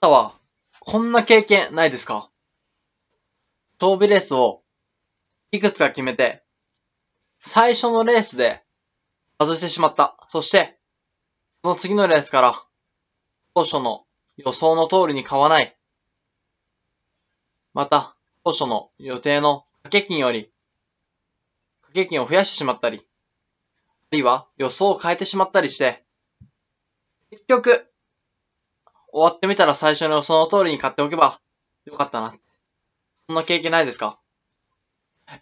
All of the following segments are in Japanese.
たは、こんな経験ないですか装備レースをいくつか決めて、最初のレースで外してしまった。そして、その次のレースから当初の予想の通りに買わない。また、当初の予定の掛け金より、掛け金を増やしてしまったり、あるいは予想を変えてしまったりして、結局、終わってみたら最初のその通りに買っておけばよかったな。そんな経験ないですか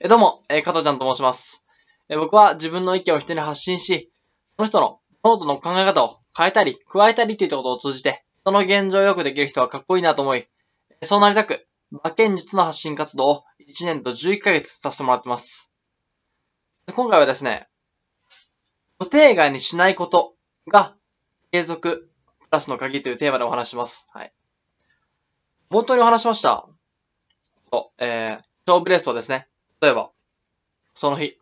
え、どうも、えー、加藤ちゃんと申します。えー、僕は自分の意見を人に発信し、その人のノートの考え方を変えたり、加えたりといったことを通じて、その現状をよくできる人はかっこいいなと思い、そうなりたく、馬券術の発信活動を1年と11ヶ月させてもらってます。今回はですね、固定外にしないことが継続ラスの鍵というテーマでお話します。はい。冒頭にお話しました。えー、勝負レースをですね、例えば、その日、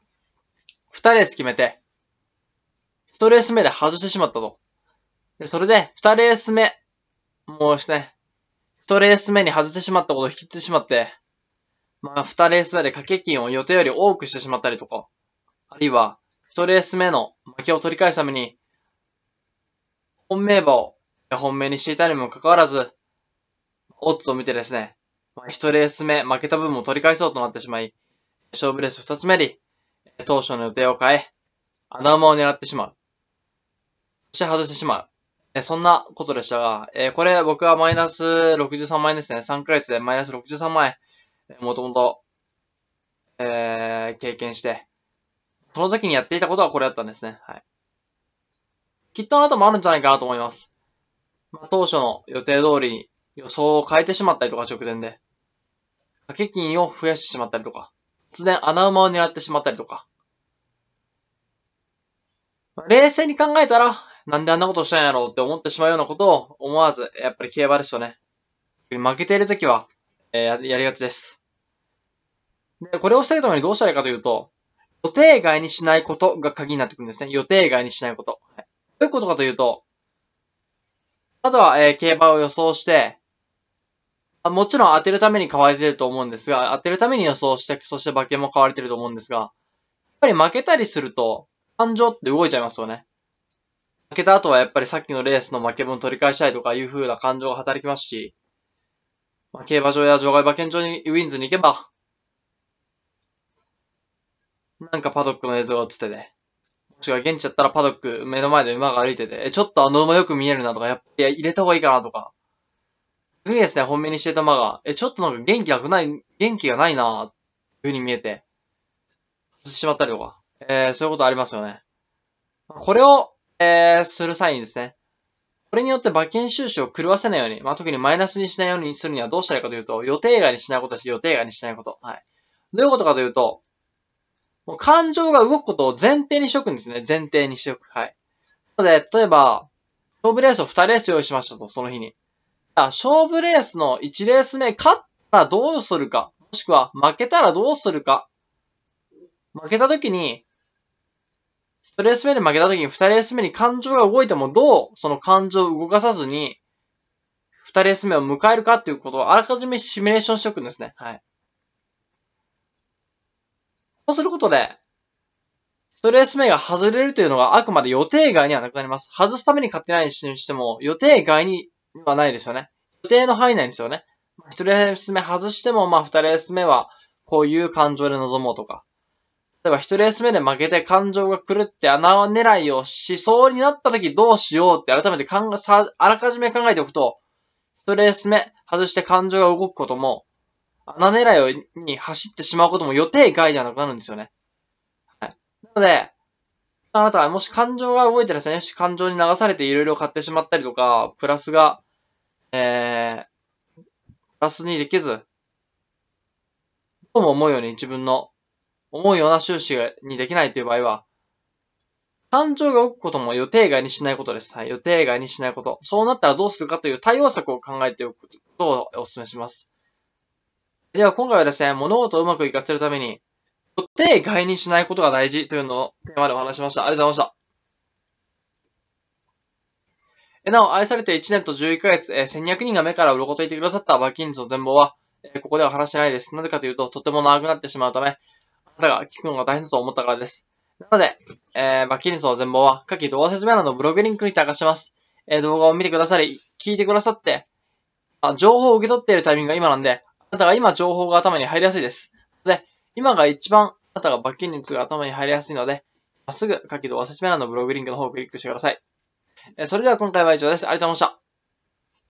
二レース決めて、一レース目で外してしまったと。でそれで、二レース目、もうですね、一レース目に外してしまったことを引き継いしまって、まあ、二レース目で掛け金を予定より多くしてしまったりとか、あるいは、一レース目の負けを取り返すために、本命馬を本命にしていたにもかかわらず、オッズを見てですね、一レース目負けた分も取り返そうとなってしまい、勝負レース二つ目に、当初の予定を変え、穴馬を狙ってしまう。そして外してしまう。そんなことでしたが、えこれ僕はマイナス63万円ですね。3ヶ月でマイナス63万円、もともと、えー、経験して、その時にやっていたことはこれだったんですね。はい。きっとあなたもあるんじゃないかなと思います。まあ、当初の予定通りに予想を変えてしまったりとか直前で、掛け金を増やしてしまったりとか、突然穴馬を狙ってしまったりとか。まあ、冷静に考えたら、なんであんなことしたんやろうって思ってしまうようなことを思わず、やっぱり競馬ですよね。負けているときは、えー、やりがちです。で、これを防ぐためにどうしたらいいかというと、予定外にしないことが鍵になってくるんですね。予定外にしないこと。どういうことかというと、あとは、えー、競馬を予想して、もちろん当てるために買われてると思うんですが、当てるために予想して、そして馬券も買われてると思うんですが、やっぱり負けたりすると、感情って動いちゃいますよね。負けた後はやっぱりさっきのレースの負け分取り返したいとかいう風な感情が働きますし、まあ、競馬場や場外馬券場にウィンズに行けば、なんかパドックの映像が映ってて、ち現地だったらパドック、目の前で馬が歩いてて、え、ちょっとあの馬よく見えるなとか、やっぱり入れた方がいいかなとか。逆にですね、本命にしてた馬が、え、ちょっとなんか元気なくない、元気がないなーいう風に見えて、外してしまったりとか、えー、そういうことありますよね。これを、えー、する際にですね、これによって馬券収支を狂わせないように、まあ、特にマイナスにしないようにするにはどうしたらいいかというと、予定外にしないことです。予定外にしないこと。はい。どういうことかというと、もう感情が動くことを前提にしとくんですね。前提にしとく。はい。なので、例えば、勝負レースを2レース用意しましたと、その日に。勝負レースの1レース目、勝ったらどうするか、もしくは負けたらどうするか。負けた時に、1レース目で負けた時に2レース目に感情が動いてもどうその感情を動かさずに2レース目を迎えるかっていうことをあらかじめシミュレーションしておくんですね。はい。そうすることで、ストレース目が外れるというのがあくまで予定外にはなくなります。外すために買ってないにしても、予定外にはないですよね。予定の範囲内ですよね。一レース目外しても、まあ二レース目はこういう感情で臨もうとか。例えば一レース目で負けて感情が狂って穴を狙いをしそうになった時どうしようって改めて考え、あらかじめ考えておくと、一レース目外して感情が動くことも、穴狙いに走ってしまうことも予定外ではなくなるんですよね。はい。なので、あなたはもし感情が動いてらっしゃいし、感情に流されていろいろ買ってしまったりとか、プラスが、えー、プラスにできず、どうも思うように自分の思うような収支にできないという場合は、感情が動くことも予定外にしないことです。はい。予定外にしないこと。そうなったらどうするかという対応策を考えておくことをお勧めします。では今回はですね、物事をうまく活かせるために、よって外にしないことが大事というのをテーマでお話しました。ありがとうございました。なお、愛されて1年と11ヶ月、えー、1200人が目から鱗と言ってくださったバキンズの全貌は、えー、ここでは話してないです。なぜかというと、とても長くなってしまうため、あなたが聞くのが大変だと思ったからです。なので、えー、バキンズの全貌は、下記動画説明欄のブログリンクにて明かします。えー、動画を見てくださり、聞いてくださって、あ情報を受け取っているタイミングが今なんで、なたが今情報が頭に入りやすいです。で、今が一番あなたが罰金率が頭に入りやすいので、まっすぐ書きとおさしめ欄のブログリンクの方をクリックしてください。それでは今回は以上です。ありがとうございました。